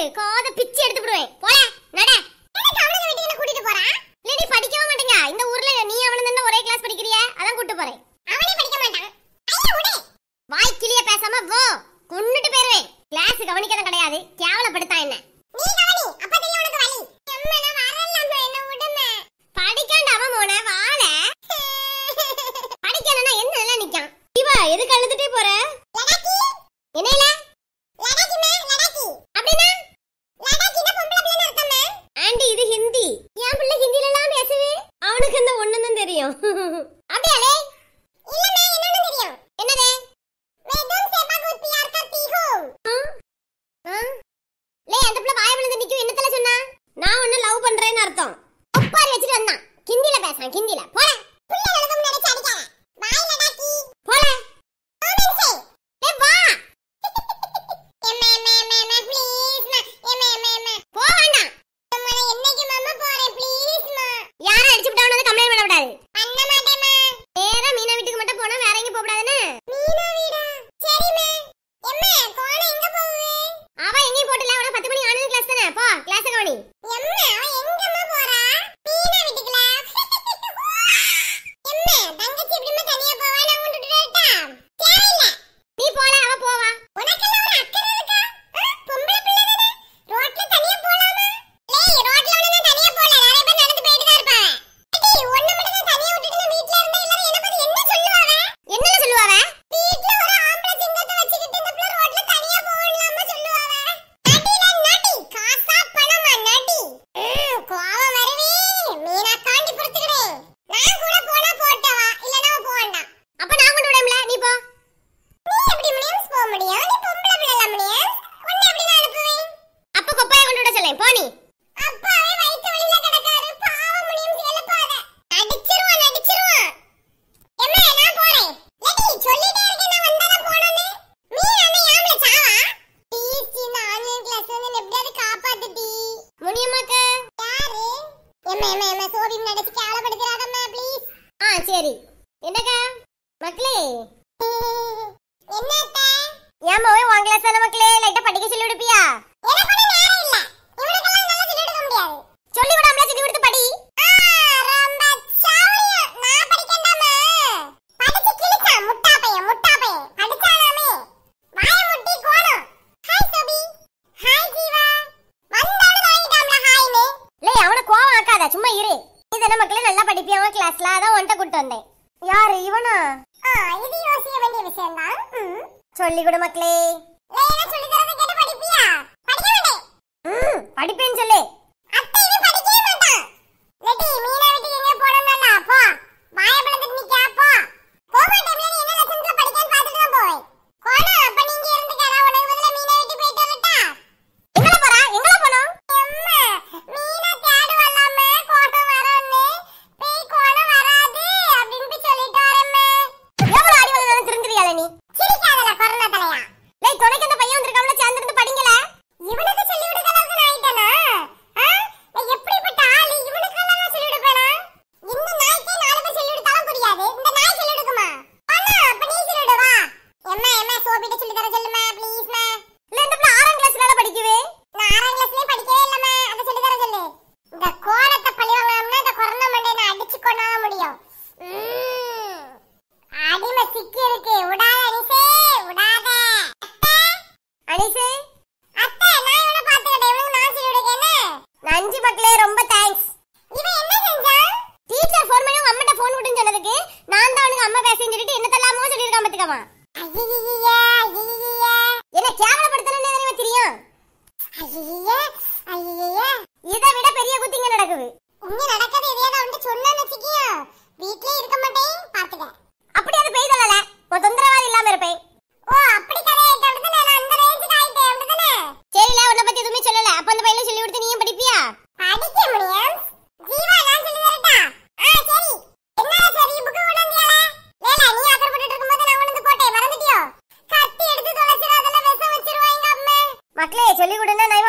பாரு காத பிச்சு எடுத்து விடுவேன் போல நட கூட்டிட்டு போறா இல்லடி படிக்கவே மாட்டேங்க இந்த ஊர்ல நீ அவனு தானே ஒரே கிளாஸ் படிக்கிறிய அதான் கூட்டு போறேன் அவனே படிக்க மாட்டான் வாய் கிளிய பேசாம வோ கொன்னுட்டு போயிருவேன் கிளாஸ் கவனிக்கதான் கிடையாது கேவலப்படுத்தா என்ன सांगेन तिला எம்மா எம்மா எம்மா சோபி முன்னாடி கேவலப்படுத்திடாதம்மா ப்ளீஸ் ஆ சரி இரு நீ தானே மக்களே நல்லா படிப்பியாவ கிளாஸ்ல அதான் உன்ட்ட கூட்டு வந்தேன் யாரு இவனா இது யோசிக்க வேண்டிய விஷயம் தான் சொல்லி கொடு மக்களே ஐசு அத்தை நான் இவனை பாத்துக்கிட்டேன் இவனுக்கு நான் சொல்லி கொடுக்கேன் நன்றி ரொம்ப தேங்க்ஸ் இவன் என்ன செஞ்சான் டீச்சர் ஃபோன் பண்ணி உங்க அம்மாட்ட ஃபோன் விட்டுன்னு சொன்னதுக்கு நான் தான் அவனுக்கு அம்மா பேசின்னு சொல்லிட்டு என்ன தள்ளாமோ சொல்லியிருக்கான் பாத்துக்கவா ஐயய்யா என்ன கேவலப்படுத்தணும்னு எனக்கு தெரியும் ஐயய்யா இதை விட பெரிய குத்திங்க நடக்குது இங்க நடக்க மக்களே சொல்லி கொடுன்னா